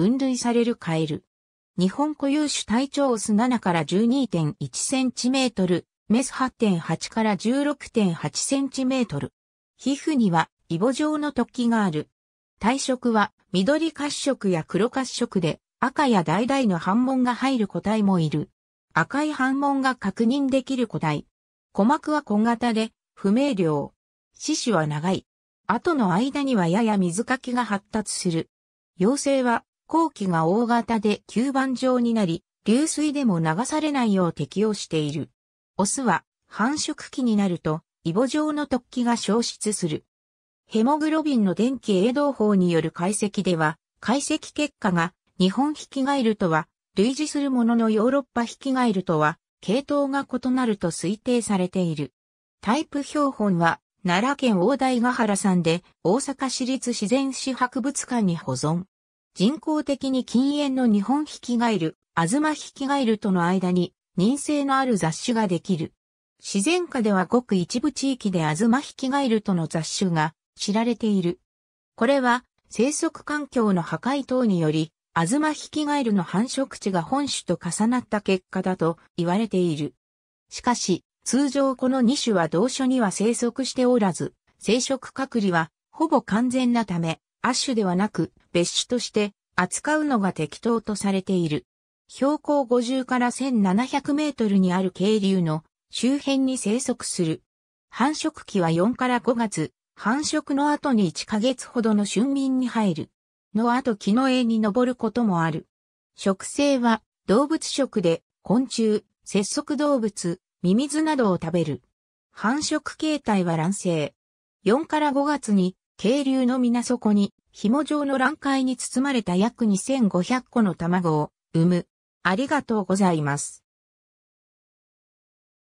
分類されるカエル。日本固有種体長オス7から12.1センチメートル、メス8.8から16.8センチメートル。皮膚にはイボ状の突起がある。体色は緑褐色や黒褐色で赤や橙の反紋が入る個体もいる。赤い反紋が確認できる個体。鼓膜は小型で不明瞭。四肢は長い。後の間にはやや水かきが発達する。幼生は後期が大型で吸盤状になり、流水でも流されないよう適応している。オスは繁殖期になると、イボ状の突起が消失する。ヘモグロビンの電気栄動法による解析では、解析結果が日本ヒキガエルとは類似するもののヨーロッパヒキガエルとは系統が異なると推定されている。タイプ標本は奈良県大台ヶ原さんで大阪市立自然史博物館に保存。人工的に禁煙の日本ヒキガエル、アズマヒキガエルとの間に人性のある雑種ができる。自然下ではごく一部地域でアズマヒキガエルとの雑種が知られている。これは生息環境の破壊等により、アズマヒキガエルの繁殖地が本種と重なった結果だと言われている。しかし、通常この2種は同種には生息しておらず、生殖隔離はほぼ完全なため、亜種ではなく別種として扱うのが適当とされている。標高50から1700メートルにある渓流の周辺に生息する。繁殖期は4から5月、繁殖の後に1ヶ月ほどの春眠に入る。の後木の枝に登ることもある。食性は動物食で昆虫、節足動物、ミミズなどを食べる。繁殖形態は卵生。4から5月に渓流の水底に、紐状の卵塊に包まれた約2500個の卵を産む。ありがとうございます。